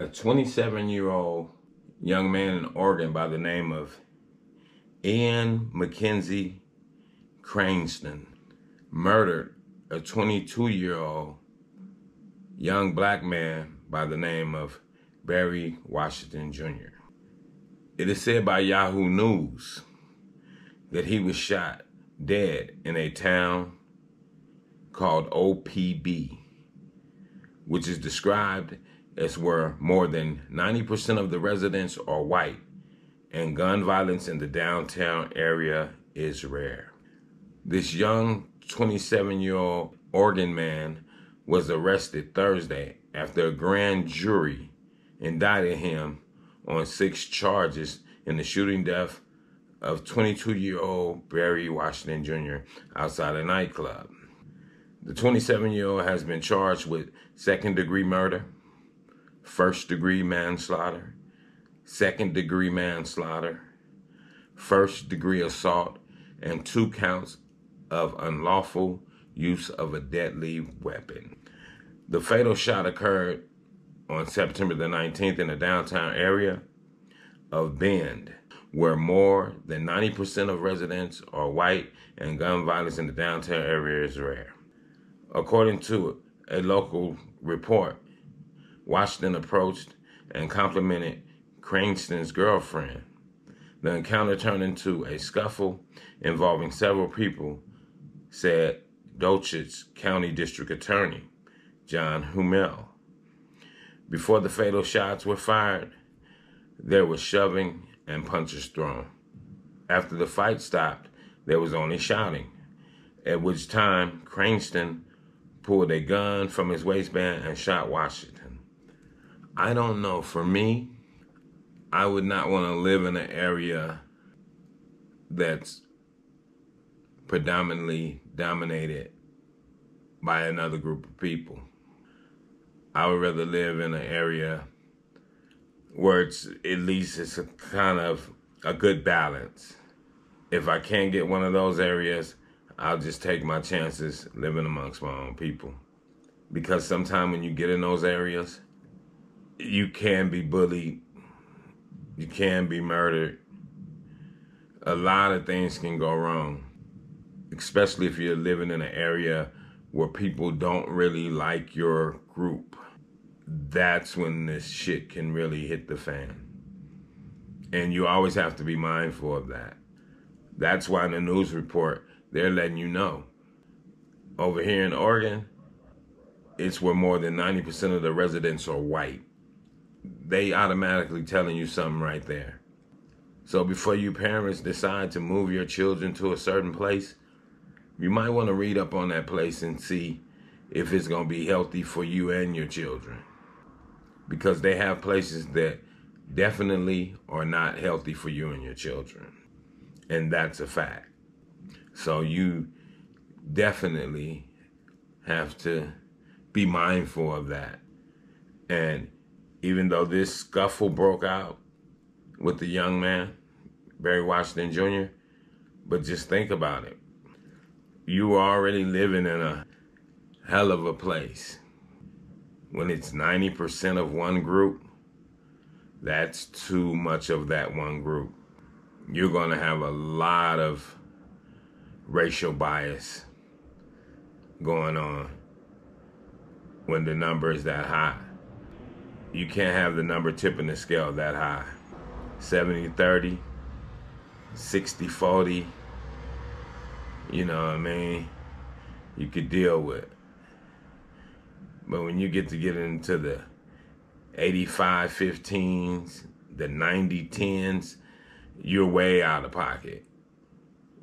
a 27 year old young man in Oregon by the name of Ian McKenzie Cranston murdered a 22 year old young black man by the name of Barry Washington Jr. It is said by Yahoo News that he was shot dead in a town called OPB, which is described is where more than 90% of the residents are white, and gun violence in the downtown area is rare. This young 27 year old Oregon man was arrested Thursday after a grand jury indicted him on six charges in the shooting death of 22 year old Barry Washington Jr. outside a nightclub. The 27 year old has been charged with second degree murder first degree manslaughter, second degree manslaughter, first degree assault, and two counts of unlawful use of a deadly weapon. The fatal shot occurred on September the 19th in the downtown area of Bend, where more than 90% of residents are white and gun violence in the downtown area is rare. According to a local report, Washington approached and complimented Cranston's girlfriend. The encounter turned into a scuffle involving several people, said Dolchitz County District Attorney John Hummel. Before the fatal shots were fired, there was shoving and punches thrown. After the fight stopped, there was only shouting, at which time Cranston pulled a gun from his waistband and shot Washington. I don't know. For me, I would not want to live in an area that's predominantly dominated by another group of people. I would rather live in an area where it's at least it's a kind of a good balance. If I can't get one of those areas, I'll just take my chances living amongst my own people. Because sometimes when you get in those areas, you can be bullied, you can be murdered. A lot of things can go wrong, especially if you're living in an area where people don't really like your group. That's when this shit can really hit the fan. And you always have to be mindful of that. That's why in the news report, they're letting you know. Over here in Oregon, it's where more than 90% of the residents are white they automatically telling you something right there. So before you parents decide to move your children to a certain place, you might want to read up on that place and see if it's going to be healthy for you and your children. Because they have places that definitely are not healthy for you and your children. And that's a fact. So you definitely have to be mindful of that. And even though this scuffle broke out with the young man, Barry Washington Jr., but just think about it. You were already living in a hell of a place. When it's 90% of one group, that's too much of that one group. You're going to have a lot of racial bias going on when the number is that high you can't have the number tipping the scale that high 70 30 60 40 you know what i mean you could deal with but when you get to get into the 85 15s the 90 10s you're way out of pocket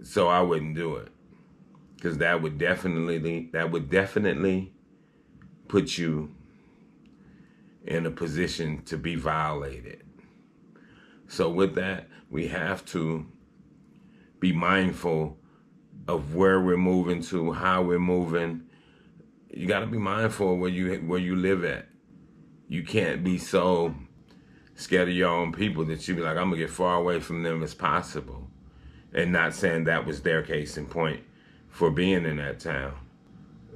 so i wouldn't do it because that would definitely that would definitely put you in a position to be violated. So, with that, we have to be mindful of where we're moving to, how we're moving. You got to be mindful where you where you live at. You can't be so scared of your own people that you be like, I'm gonna get far away from them as possible, and not saying that was their case in point for being in that town,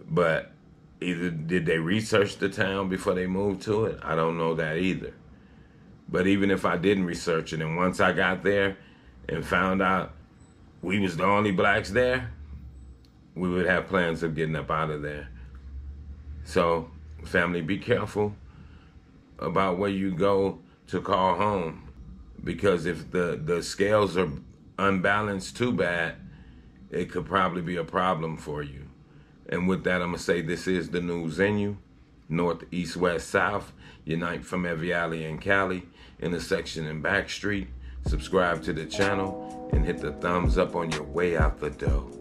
but either did they research the town before they moved to it? I don't know that either. But even if I didn't research it, and once I got there and found out we was the only blacks there, we would have plans of getting up out of there. So, family, be careful about where you go to call home, because if the the scales are unbalanced too bad, it could probably be a problem for you. And with that, I'm going to say this is the new Zenu, north, east, west, south. Unite from every alley in Cali, intersection and back street. Subscribe to the channel and hit the thumbs up on your way out the door.